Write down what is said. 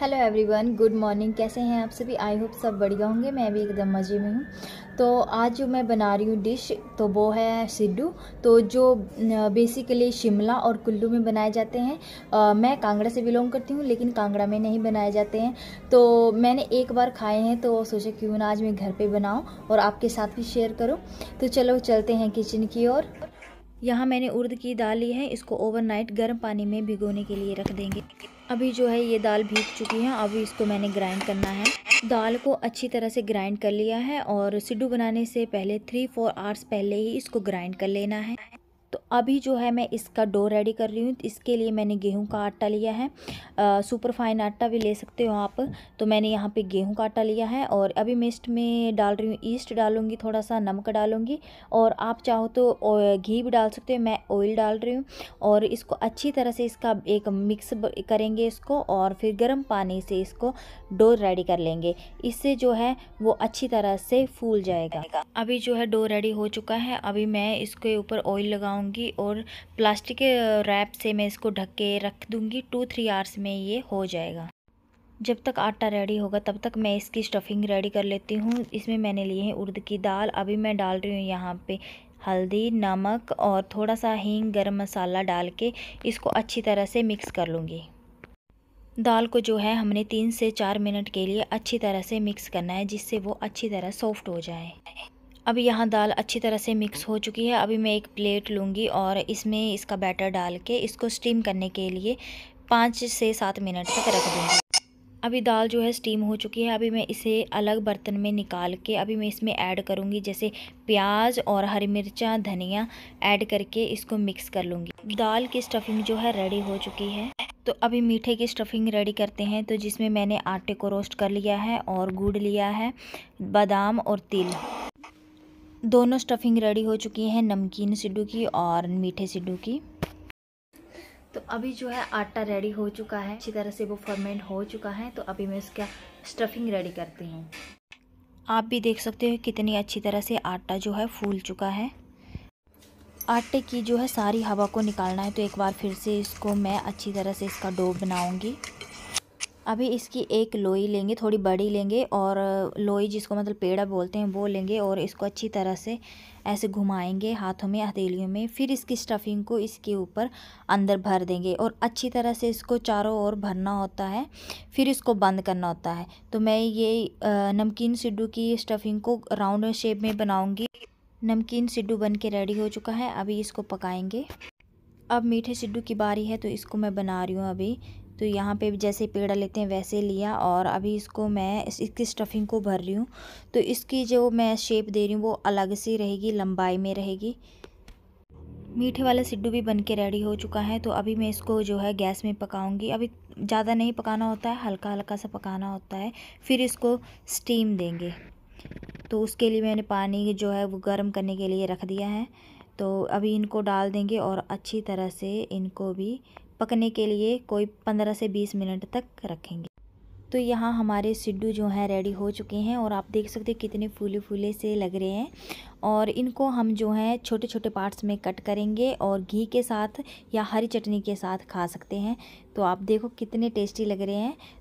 hello everyone good morning कैसे हैं आप सभी आई होप सब बढ़िया होंगे मैं भी एकदम मज़े में हूँ तो आज जो मैं बना रही हूँ डिश तो वो है सिड्डू तो जो बेसिकली शिमला और कुल्लू में बनाए जाते हैं आ, मैं कांगड़ा से बिलोंग करती हूँ लेकिन कांगड़ा में नहीं बनाए जाते हैं तो मैंने एक बार खाए हैं तो सोचा क्यों ना आज मैं घर पर बनाऊँ और आपके साथ भी शेयर करूँ तो चलो चलते हैं किचन की ओर यहाँ मैंने उर्द की दाल ली है इसको ओवरनाइट गर्म पानी में भिगोने के लिए रख देंगे अभी जो है ये दाल भीग चुकी है अभी इसको मैंने ग्राइंड करना है दाल को अच्छी तरह से ग्राइंड कर लिया है और सिड्डू बनाने से पहले थ्री फोर आवर्स पहले ही इसको ग्राइंड कर लेना है तो अभी जो है मैं इसका डो रेडी कर रही हूँ इसके लिए मैंने गेहूं का आटा लिया है सुपर फाइन आटा भी ले सकते हो आप तो मैंने यहाँ पे गेहूं का आटा लिया है और अभी मैं में डाल रही हूँ ईस्ट डालूँगी थोड़ा सा नमक डालूँगी और आप चाहो तो घी भी डाल सकते हो मैं ऑयल डाल रही हूँ और इसको अच्छी तरह से इसका एक मिक्स करेंगे इसको और फिर गर्म पानी से इसको डो रेडी कर लेंगे इससे जो है वो अच्छी तरह से फूल जाएगा अभी जो है डो रेडी हो चुका है अभी मैं इसके ऊपर ऑयल लगाऊँगी लूँगी और प्लास्टिक के रैप से मैं इसको ढक के रख दूँगी टू थ्री आवर्स में ये हो जाएगा जब तक आटा रेडी होगा तब तक मैं इसकी स्टफिंग रेडी कर लेती हूँ इसमें मैंने लिए हैं उर्द की दाल अभी मैं डाल रही हूँ यहाँ पे हल्दी नमक और थोड़ा सा हींग गरम मसाला डाल के इसको अच्छी तरह से मिक्स कर लूँगी दाल को जो है हमने तीन से चार मिनट के लिए अच्छी तरह से मिक्स करना है जिससे वो अच्छी तरह सॉफ्ट हो जाए अभी यहाँ दाल अच्छी तरह से मिक्स हो चुकी है अभी मैं एक प्लेट लूँगी और इसमें इसका बैटर डाल के इसको स्टीम करने के लिए पाँच से सात मिनट तक रख दूँगी अभी दाल जो है स्टीम हो चुकी है अभी मैं इसे अलग बर्तन में निकाल के अभी मैं इसमें ऐड करूँगी जैसे प्याज और हरी मिर्चा धनिया ऐड करके इसको मिक्स कर लूँगी दाल की स्टफिंग जो है रेडी हो चुकी है तो अभी मीठे की स्टफिंग रेडी करते हैं तो जिसमें मैंने आटे को रोस्ट कर लिया है और गुड़ लिया है बादाम और तिल दोनों स्टफिंग रेडी हो चुकी है नमकीन सिड्डू की और मीठे सिड्डू की तो अभी जो है आटा रेडी हो चुका है अच्छी तरह से वो फर्मेंट हो चुका है तो अभी मैं इसका स्टफिंग रेडी करती हूँ आप भी देख सकते हो कितनी अच्छी तरह से आटा जो है फूल चुका है आटे की जो है सारी हवा को निकालना है तो एक बार फिर से इसको मैं अच्छी तरह से इसका डो बनाऊँगी अभी इसकी एक लोई लेंगे थोड़ी बड़ी लेंगे और लोई जिसको मतलब पेड़ा बोलते हैं वो लेंगे और इसको अच्छी तरह से ऐसे घुमाएंगे हाथों में हथेलियों में फिर इसकी स्टफिंग को इसके ऊपर अंदर भर देंगे और अच्छी तरह से इसको चारों ओर भरना होता है फिर इसको बंद करना होता है तो मैं ये नमकीन सिड्डू की स्टफिंग को राउंड शेप में बनाऊँगी नमकीन सिड्डू बन के रेडी हो चुका है अभी इसको पकाएंगे अब मीठे सिड्डू की बारी है तो इसको मैं बना रही हूँ अभी तो यहाँ पे जैसे पेड़ा लेते हैं वैसे लिया और अभी इसको मैं इसकी स्टफिंग को भर रही हूँ तो इसकी जो मैं शेप दे रही हूँ वो अलग सी रहेगी लंबाई में रहेगी मीठे वाला सिड्डू भी बन के रेडी हो चुका है तो अभी मैं इसको जो है गैस में पकाऊंगी अभी ज़्यादा नहीं पकाना होता है हल्का हल्का सा पकाना होता है फिर इसको स्टीम देंगे तो उसके लिए मैंने पानी जो है वो गर्म करने के लिए रख दिया है तो अभी इनको डाल देंगे और अच्छी तरह से इनको भी पकने के लिए कोई पंद्रह से बीस मिनट तक रखेंगे तो यहाँ हमारे सिड्डू जो हैं रेडी हो चुके हैं और आप देख सकते हैं कितने फूले फूले से लग रहे हैं और इनको हम जो है छोटे छोटे पार्ट्स में कट करेंगे और घी के साथ या हरी चटनी के साथ खा सकते हैं तो आप देखो कितने टेस्टी लग रहे हैं